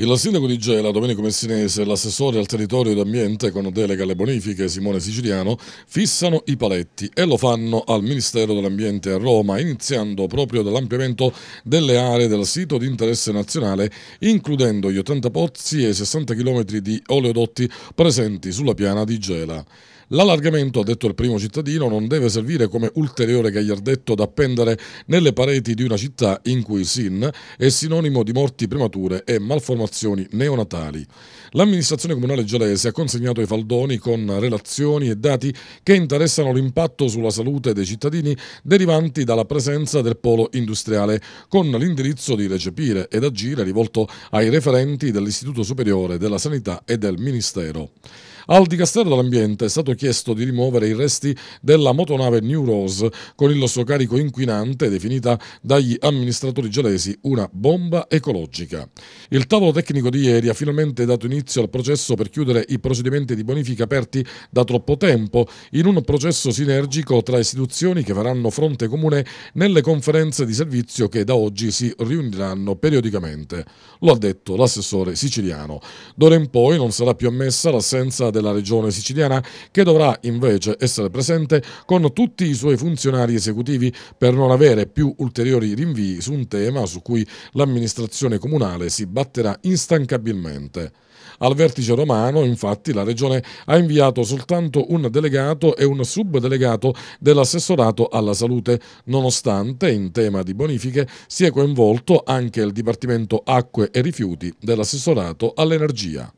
Il sindaco di Gela, Domenico Messinese, e l'assessore al territorio ed ambiente con delega alle bonifiche Simone Siciliano fissano i paletti e lo fanno al Ministero dell'Ambiente a Roma, iniziando proprio dall'ampliamento delle aree del sito di interesse nazionale, includendo gli 80 pozzi e i 60 km di oleodotti presenti sulla piana di Gela. L'allargamento, ha detto il primo cittadino, non deve servire come ulteriore gagliardetto da appendere nelle pareti di una città in cui SIN è sinonimo di morti premature e malformazioni neonatali. L'amministrazione comunale gelese ha consegnato ai faldoni con relazioni e dati che interessano l'impatto sulla salute dei cittadini derivanti dalla presenza del polo industriale, con l'indirizzo di recepire ed agire rivolto ai referenti dell'Istituto Superiore della Sanità e del Ministero. Al Dicastero dell'Ambiente è stato chiesto di rimuovere i resti della motonave New Rose con il suo carico inquinante definita dagli amministratori gelesi una bomba ecologica. Il tavolo tecnico di ieri ha finalmente dato inizio al processo per chiudere i procedimenti di bonifica aperti da troppo tempo in un processo sinergico tra istituzioni che faranno fronte comune nelle conferenze di servizio che da oggi si riuniranno periodicamente. Lo ha detto l'assessore siciliano. D'ora in poi non sarà più ammessa l'assenza della Regione Siciliana, che dovrà invece essere presente con tutti i suoi funzionari esecutivi per non avere più ulteriori rinvii su un tema su cui l'amministrazione comunale si batterà instancabilmente. Al vertice romano, infatti, la Regione ha inviato soltanto un delegato e un subdelegato dell'assessorato alla salute, nonostante in tema di bonifiche sia coinvolto anche il Dipartimento Acque e Rifiuti dell'assessorato all'energia.